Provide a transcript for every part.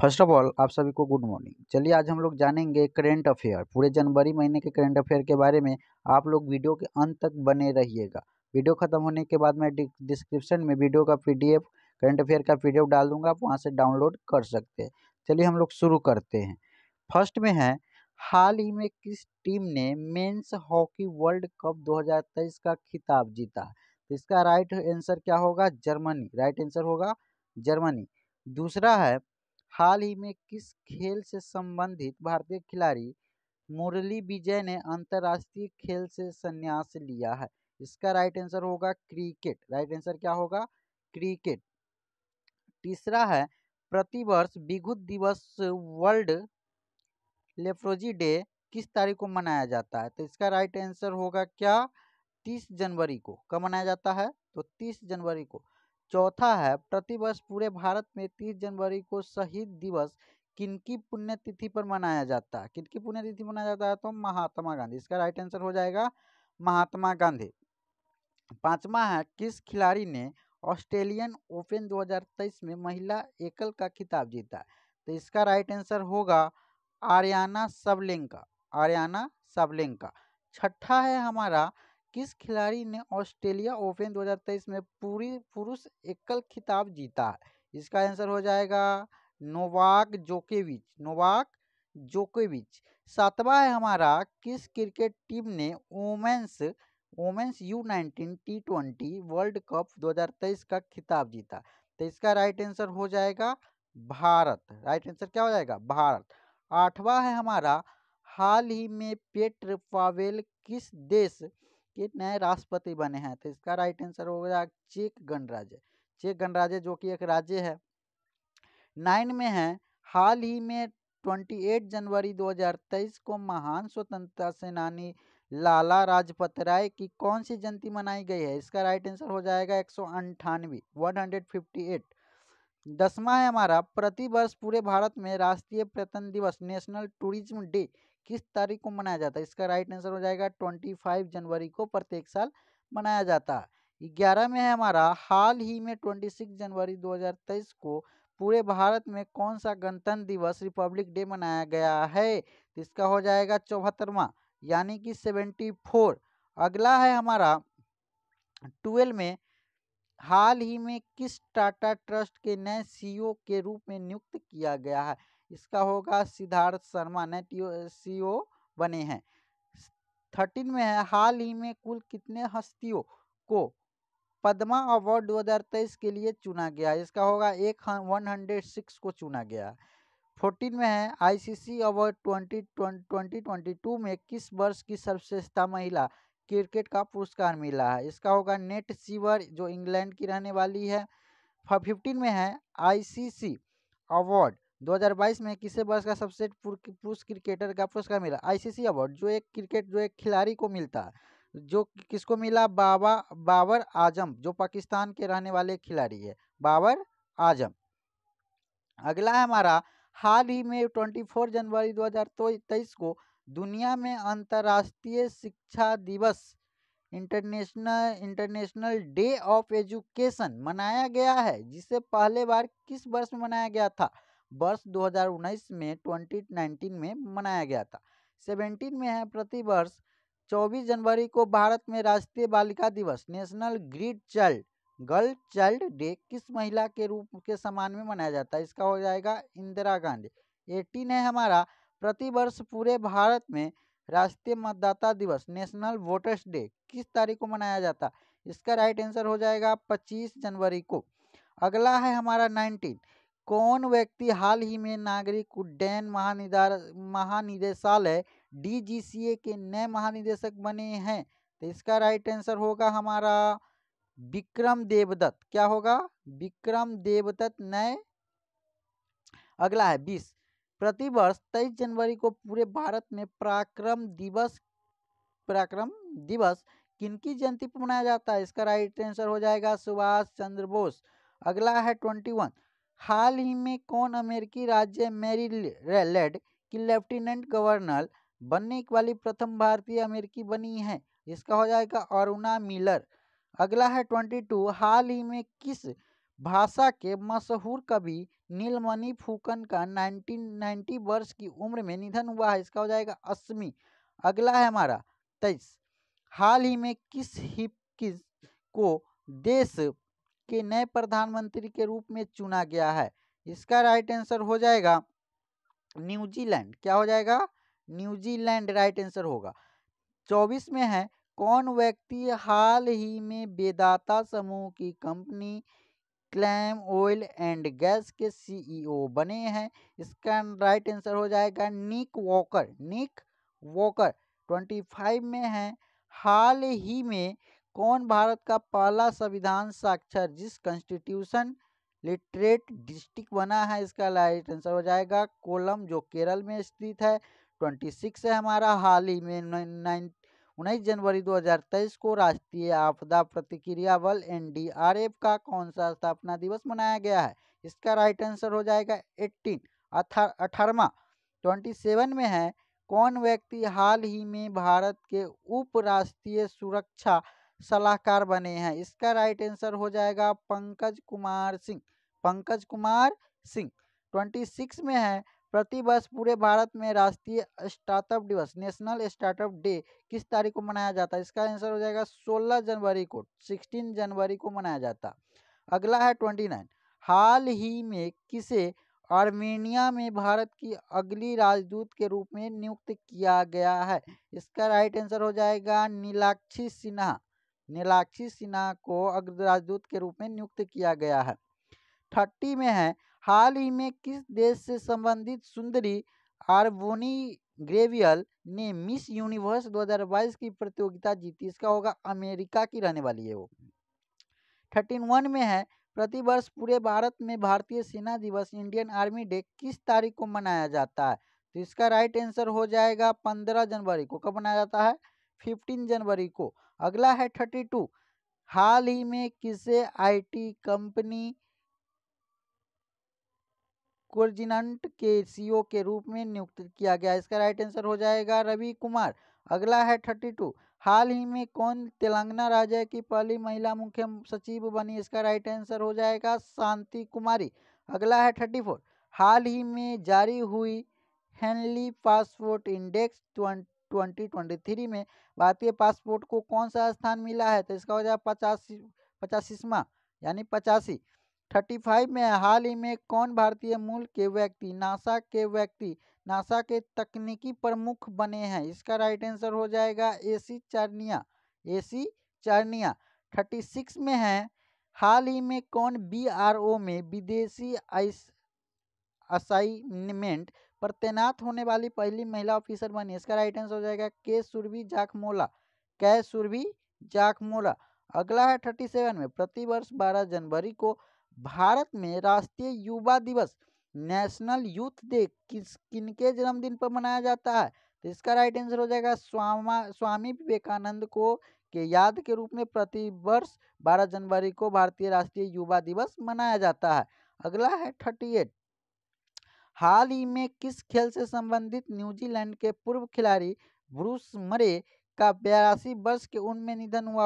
first of all आप सभी को गुड मॉर्निंग चलिए आज हम लोग जानेंगे करेंट अफेयर पूरे जनवरी महीने के करेंट अफेयर के बारे में आप लोग वीडियो के अंत तक बने रहिएगा वीडियो खत्म होने के बाद मैं डिस्क्रिप्शन में वीडियो का पीडीएफ करेंट अफेयर का पीडीएफ डाल दूंगा आप वहाँ से डाउनलोड कर सकते हैं चलिए हम लोग शुरू करते हैं फर्स्ट में है हाल ही में किस टीम ने मेन्स हॉकी वर्ल्ड कप दो का खिताब जीता तो इसका राइट आंसर क्या होगा जर्मनी राइट आंसर होगा जर्मनी दूसरा है हाल ही में किस खेल से संबंधित भारतीय खिलाड़ी मुरली विजय ने अंतर्राष्ट्रीय खेल से संन्यास लिया है इसका राइट आंसर होगा क्रिकेट राइट आंसर क्या होगा क्रिकेट तीसरा है प्रतिवर्ष विघुत दिवस वर्ल्ड लेफ्रोजी डे किस तारीख को मनाया जाता है तो इसका राइट आंसर होगा क्या तीस जनवरी को कब मनाया जाता है तो तीस जनवरी को चौथा है प्रतिवर्ष पूरे भारत में तीस जनवरी को शहीद दिवस किनकी पुण्यतिथि पर मनाया जाता है किनकी पुण्यतिथि मनाया जाता है तो महात्मा गांधी इसका राइट आंसर हो जाएगा महात्मा गांधी पांचवा है किस खिलाड़ी ने ऑस्ट्रेलियन ओपन 2023 में महिला एकल का खिताब जीता तो इसका राइट आंसर होगा आर्याना सबलिंग का आर्याना सबलिंग का छठा है हमारा किस खिलाड़ी ने ऑस्ट्रेलिया ओपन 2023 में पूरी पुरुष एकल खिताब जीता इसका आंसर हो जाएगा नोवाक जोकेविच नोवाक जोकेविच सातवा है हमारा किस क्रिकेट टीम ने women's women's U nineteen T twenty world cup 2023 का खिताब जीता तो इसका राइट आंसर हो जाएगा भारत राइट आंसर क्या हो जाएगा भारत आठवा है हमारा हाल ही में पेट्र पावेल किस देश के नए राष्ट्रपति बने हैं तो इसका राइट आंसर हो गया चेक गणराज्य चेक गणराज्य जो कि एक राज्य है नाइन में है हाल ही में 28 जनवरी 2023 को महान स्वतंत्रता सेनानी लाला राजपत राय की कौन सी जयंती मनाई गई है इसका राइट आंसर हो जाएगा एक सौ अंठानवे दसवा है हमारा प्रति वर्ष पूरे भारत में राष्ट्रीय पर्यटन दिवस नेशनल टूरिज्म डे किस तारीख को मनाया जाता है इसका राइट आंसर हो जाएगा ट्वेंटी फाइव जनवरी को प्रत्येक साल मनाया जाता है ग्यारह में है हमारा हाल ही में ट्वेंटी सिक्स जनवरी दो हज़ार तेईस को पूरे भारत में कौन सा गणतंत्र दिवस रिपब्लिक डे मनाया गया है तो इसका हो जाएगा चौहत्तरवा यानी कि सेवेंटी फोर अगला है हमारा ट्वेल्व में हाल ही में किस टाटा ट्रस्ट के नए सीईओ e के रूप में नियुक्त किया गया है इसका होगा सिद्धार्थ शर्मा ने टी ओ बने हैं थर्टीन में है हाल ही में कुल कितने हस्तियों को पद्मा अवार्ड 2023 के लिए चुना गया इसका होगा एक वन हंड्रेड सिक्स को चुना गया फोर्टीन में है ICC award twenty twenty twenty two में किस वर्ष की सर्वश्रेष्ठता महिला क्रिकेट का पुरस्कार मिला है इसका होगा नेट सीवर जो इंग्लैंड की रहने वाली है फिफ्टीन में है आईसीसी अवार्ड 2022 में किसे वर्ष का सबसे पुरुष क्रिकेटर का पुरस्कार मिला आईसीसी अवार्ड जो एक क्रिकेट जो एक खिलाड़ी को मिलता जो किसको मिला बाबा बाबर आजम जो पाकिस्तान के रहने वाले खिलाड़ी है बाबर आजम अगला है हमारा हाल ही में 24 जनवरी 2023 को दुनिया में अंतर्राष्ट्रीय शिक्षा दिवस international international day of education मनाया गया है जिसे पहले बार किस वर्ष में मनाया गया था वर्ष 2019 में 2019 में मनाया गया था सेवेंटीन में है वर्ष 24 जनवरी को भारत में राष्ट्रीय बालिका दिवस national greed child girl child day किस महिला के रूप के समान में मनाया जाता है इसका हो जाएगा इंदिरा गांधी एटीन है हमारा प्रति वर्ष पूरे भारत में राष्ट्रीय मतदाता दिवस नेशनल वोटर्स डे किस तारीख को मनाया जाता इसका राइट आंसर हो जाएगा 25 जनवरी को अगला है हमारा 19 कौन व्यक्ति हाल ही में नागरिक उड्डयन महानिदार महानिदेशालय डीजीसीए के नए महानिदेशक बने हैं तो इसका राइट आंसर होगा हमारा विक्रम देवदत्त क्या होगा विक्रम देवदत्त नए अगला है बीस प्रतिवर्ष तेईस जनवरी को पूरे भारत में पराक्रम दिवस पराक्रम दिवस किनकी जयंती पर मनाया जाता है इसका राइट आंसर हो जाएगा सुभाष चंद्र बोस अगला है ट्वेंटी वन हाल ही में कौन अमेरिकी राज्य रेलेड की लेफ्टिनेंट गवर्नर बनने वाली प्रथम भारतीय अमेरिकी बनी है इसका हो जाएगा अरुणा मिलर अगला है ट्वेंटी टू हाल ही में किस भाषा के मशहूर कवि नीलमणि फूकन का नाइनटीन नाइन्टी वर्ष की उम्र में निधन हुआ है इसका हो जाएगा अश्मी अगला है हमारा तेईस हाल ही में किस हिप किस को देश के नए प्रधानमंत्री के रूप में चुना गया है इसका राइट आंसर हो जाएगा न्यूजीलैंड क्या हो जाएगा न्यूजीलैंड राइट आंसर होगा चौबीस में है कौन व्यक्ति हाल ही में बेदाता समूह की कंपनी क्लैम ऑयल एंड गैस के सीईओ e बने हैं इसका राइट आंसर हो जाएगा Nick Walker Nick Walker twenty five में है हाल ही में कौन भारत का पहला संविधान साक्षर जिस कॉन्स्टिट्यूशन लिटरेट डिस्ट्रिक्ट बना है इसका राइट आंसर हो जाएगा कोलम जो केरल में स्थित है ट्वेंटी सिक्स है हमारा हाल ही में उन्नीस जनवरी 2023 को राष्ट्रीय आपदा प्रतिक्रिया बल एनडीआरएफ का कौन सा स्थापना दिवस मनाया गया है इसका राइट आंसर हो जाएगा 18 अठारवा ट्वेंटी सेवन में है कौन व्यक्ति हाल ही में भारत के उपराष्ट्रीय सुरक्षा सलाहकार बने हैं इसका राइट आंसर हो जाएगा पंकज कुमार सिंह पंकज कुमार सिंह ट्वेंटी सिक्स में है प्रति वर्ष पूरे भारत में राष्ट्रीय स्टार्टअप दिवस नेशनल स्टार्टअप डे किस तारीख को मनाया जाता है इसका आंसर हो जाएगा 16 जनवरी को 16 जनवरी को मनाया जाता अगला है 29 हाल ही में किसे आर्मेनिया में भारत की अगली राजदूत के रूप में नियुक्त किया गया है इसका राइट आंसर हो जाएगा नीलाक्षी सिन्हा नीलाक्षी सिन्हा को अग्रराजदूत के रूप में नियुक्त किया गया है थर्टी में है हाल ही में किस देश से संबंधित सुंदरी आरबोनी ग्रेवियल ने मिस यूनिवर्स 2022 की प्रतियोगिता जीती इसका होगा अमेरिका की रहने वाली है वो थर्टीन वन में है प्रतिवर्ष पूरे भारत में भारतीय सेना दिवस इंडियन आर्मी डे किस तारीख को मनाया जाता है तो इसका राइट आंसर हो जाएगा पंद्रह जनवरी को कब मनाया जाता है फिफ्टीन जनवरी को अगला है थर्टी टू हाल ही में किसे आईटी कंपनी कोर्जिनंट के सीईओ के रूप में नियुक्त किया गया इसका राइट आंसर हो जाएगा रवि कुमार अगला है थर्टी टू हाल ही में कौन तेलंगाना राज्य की पहली महिला मुख्य सचिव बनी इसका राइट आंसर हो जाएगा शांति कुमारी अगला है थर्टी फोर हाल ही में जारी हुई हेनली पासपोर्ट इंडेक्स 2023 में भारतीय पासपोर्ट को कौन सा स्थान मिला है तो इसका हो जाए पचासी पचासीसवा यानी पचासी थर्टी फाइव में हाल ही में कौन भारतीय मूल के व्यक्ति नासा के व्यक्ति नासा के तकनीकी प्रमुख बने हैं इसका राइट आंसर हो जाएगा एसी चार्निया एसी चार्निया थर्टी सिक्स में है हाल ही में कौन बीआरओ में विदेशी आइस असाइनमेंट पर तैनात होने वाली पहली महिला ऑफिसर बनी इसका राइट आंसर हो जाएगा के सुरभि जाखमोला कै सुरभि जाखमोला अगला है थर्टी सेवन में प्रतिवर्ष बारह जनवरी को भारत में राष्ट्रीय युवा दिवस नेशनल यूथ डे किस किनके जन्मदिन पर मनाया जाता है तो इसका राइट आंसर हो जाएगा स्वामा स्वामी विवेकानंद को के याद के रूप में प्रतिवर्ष बारह जनवरी को भारतीय राष्ट्रीय युवा दिवस मनाया जाता है अगला है थर्टी एट हाल ही में किस खेल से संबंधित न्यूजीलैंड के पूर्व खिलाड़ी ब्रूस मरे का बयासी वर्ष के उम्र में निधन हुआ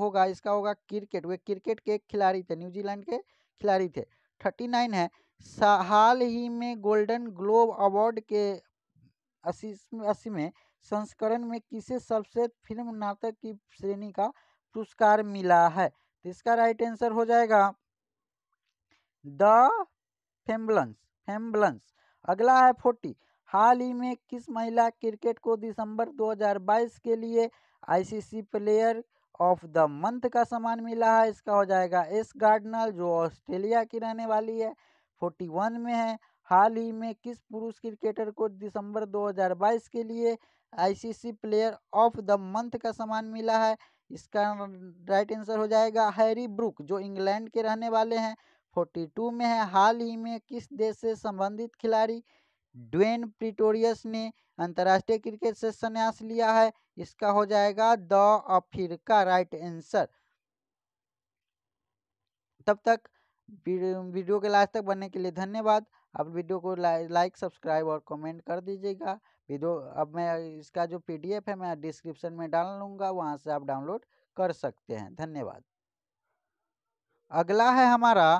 होगा इसका होगा क्रिकेट वे क्रिकेट के खिलाड़ी थे न्यूजीलैंड के खिलाड़ी थे थर्टी नाइन है हाल ही में गोल्डन ग्लोब अवार्ड के अस्सी अस्सी में संस्करण में किसे सबसे फिल्म नाटक की श्रेणी का पुरस्कार मिला है तो इसका राइट आंसर हो जाएगा द फेम्बलेंस हेम्बल्स अगला है फोर्टी हाल ही में किस महिला क्रिकेट को दिसंबर 2022 के लिए ICC player of the month का सम्मान मिला है इसका हो जाएगा एस गार्डनर जो ऑस्ट्रेलिया की रहने वाली है 41 में है हाल ही में किस पुरुष क्रिकेटर को दिसंबर 2022 के लिए ICC player of the month का सम्मान मिला है इसका राइट आंसर हो जाएगा हैरी ब्रुक जो इंग्लैंड के रहने वाले हैं 42 में है हाल ही में किस देश से संबंधित खिलाड़ी ड्वेन प्रिटोरियस ने अंतर्राष्ट्रीय क्रिकेट से संन्यास लिया है इसका हो जाएगा द अफ्रीका राइट आंसर तब तक वीडियो के लास्ट तक बनने के लिए धन्यवाद अब वीडियो को लाइक सब्सक्राइब और कमेंट कर दीजिएगा वीडियो अब मैं इसका जो पीडीएफ है मैं डिस्क्रिप्शन में डाल लूँगा वहाँ से आप डाउनलोड कर सकते हैं धन्यवाद अगला है हमारा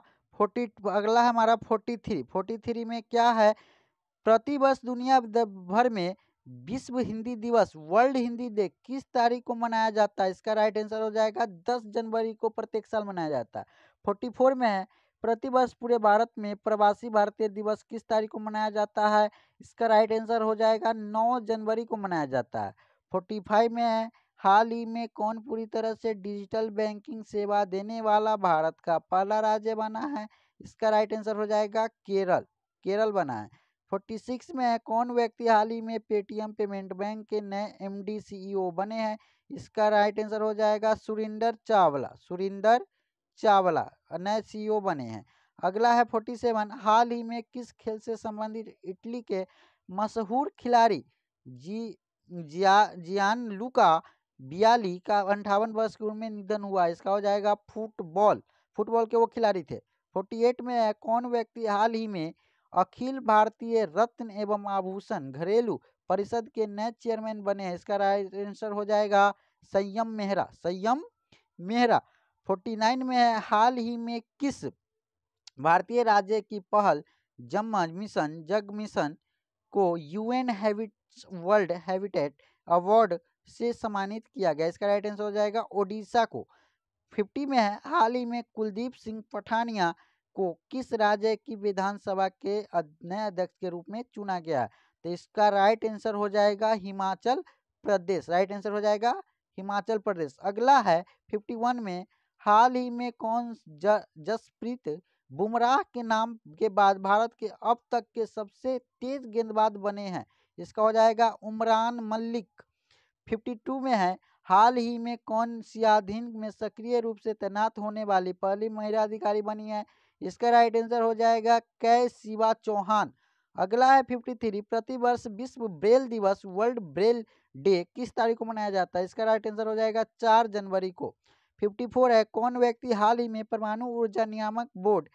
फोर्टी अगला है हमारा फोर्टी थ्री फोर्टी थ्री में क्या है प्रति वर्ष दुनिया भर में विश्व हिंदी दिवस वर्ल्ड हिंदी डे किस तारीख को मनाया जाता है इसका राइट आंसर हो जाएगा दस जनवरी को प्रत्येक साल मनाया जाता है फोर्टी फोर में है प्रतिवर्ष पूरे भारत में प्रवासी भारतीय दिवस किस तारीख को मनाया जाता है इसका राइट आंसर हो जाएगा नौ जनवरी को मनाया जाता है फोर्टी फाइव में है हाल ही में कौन पूरी तरह से डिजिटल बैंकिंग सेवा देने वाला भारत का पहला राज्य बना है इसका राइट आंसर हो जाएगा केरल केरल बना है फोर्टी सिक्स में है कौन व्यक्ति हाल ही में पेटीएम पेमेंट बैंक के नए एम डी सीईओ बने हैं इसका राइट आंसर हो जाएगा सुरिंदर चावला सुरिंदर चावला नए सीईओ e बने हैं अगला है फोर्टी सेवन हाल ही में किस खेल से संबंधित इटली के मशहूर खिलाड़ी जी जिया जियान लुका बियाली का अंठावन वर्ष की उम्र में निधन हुआ इसका हो जाएगा फुटबॉल फुटबॉल के वो खिलाड़ी थे 48 में है कौन व्यक्ति हाल ही में अखिल भारतीय रत्न एवं आभूषण घरेलू परिषद के नए चेयरमैन बने हैं इसका राइट आंसर हो जाएगा संयम मेहरा संयम मेहरा 49 में है हाल ही में किस भारतीय राज्य की पहल जम्मा मिशन जग मिशन को UN habit world habitat award से सम्मानित किया गया इसका राइट आंसर हो जाएगा ओडिशा को फिफ्टी में है हाल ही में कुलदीप सिंह पठानिया को किस राज्य की विधानसभा के नए अध्यक्ष के रूप में चुना गया है तो इसका राइट आंसर हो जाएगा हिमाचल प्रदेश राइट आंसर हो जाएगा हिमाचल प्रदेश अगला है फिफ्टी वन में हाल ही में कौन जसप्रीत बुमराह के नाम के बाद भारत के अब तक के सबसे तेज गेंदबाज बने हैं इसका हो जाएगा उमरान मल्लिक 52 में है हाल ही में कौन सियाधिन में सक्रिय रूप से तैनात होने वाली पहली महिला अधिकारी बनी है इसका राइट आंसर हो जाएगा कै शिवा चौहान अगला है 53 प्रतिवर्ष विश्व ब्रेल दिवस वर्ल्ड ब्रेल डे किस तारीख को मनाया जाता है इसका राइट आंसर हो जाएगा चार जनवरी को 54 है कौन व्यक्ति हाल ही में परमाणु ऊर्जा नियामक बोर्ड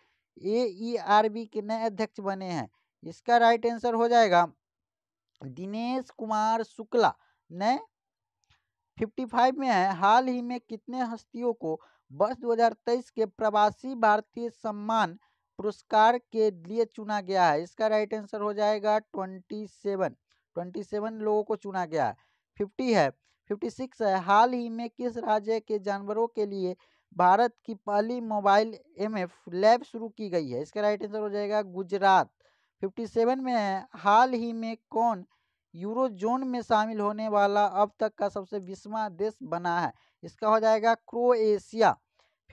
ए e के नए अध्यक्ष बने हैं इसका राइट आंसर हो जाएगा दिनेश कुमार शुक्ला नए 55 में है हाल ही में कितने हस्तियों को वर्ष 2023 के प्रवासी भारतीय सम्मान पुरस्कार के लिए चुना गया है इसका राइट आंसर हो जाएगा 27 27 लोगों को चुना गया है 50 है 56 है हाल ही में किस राज्य के जानवरों के लिए भारत की पहली मोबाइल एमएफ लैब शुरू की गई है इसका राइट आंसर हो जाएगा गुजरात 57 में है हाल ही में कौन यूरोजोन में शामिल होने वाला अब तक का सबसे बीसवा देश बना है इसका हो जाएगा क्रोएशिया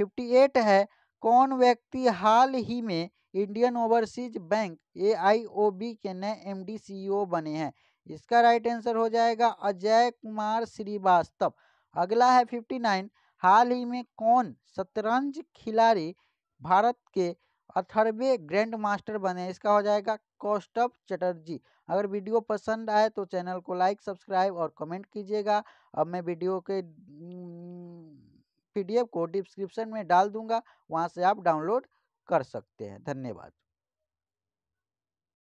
58 है कौन व्यक्ति हाल ही में इंडियन ओवरसीज बैंक ए के नए एम डी बने हैं इसका राइट आंसर हो जाएगा अजय कुमार श्रीवास्तव अगला है 59 हाल ही में कौन शतरंज खिलाड़ी भारत के अठारहवें ग्रैंड मास्टर बने इसका हो जाएगा कौस्टव चटर्जी अगर वीडियो पसंद आए तो चैनल को लाइक सब्सक्राइब और कमेंट कीजिएगा अब मैं वीडियो के पीडीएफ को डिस्क्रिप्शन में डाल दूंगा वहाँ से आप डाउनलोड कर सकते हैं धन्यवाद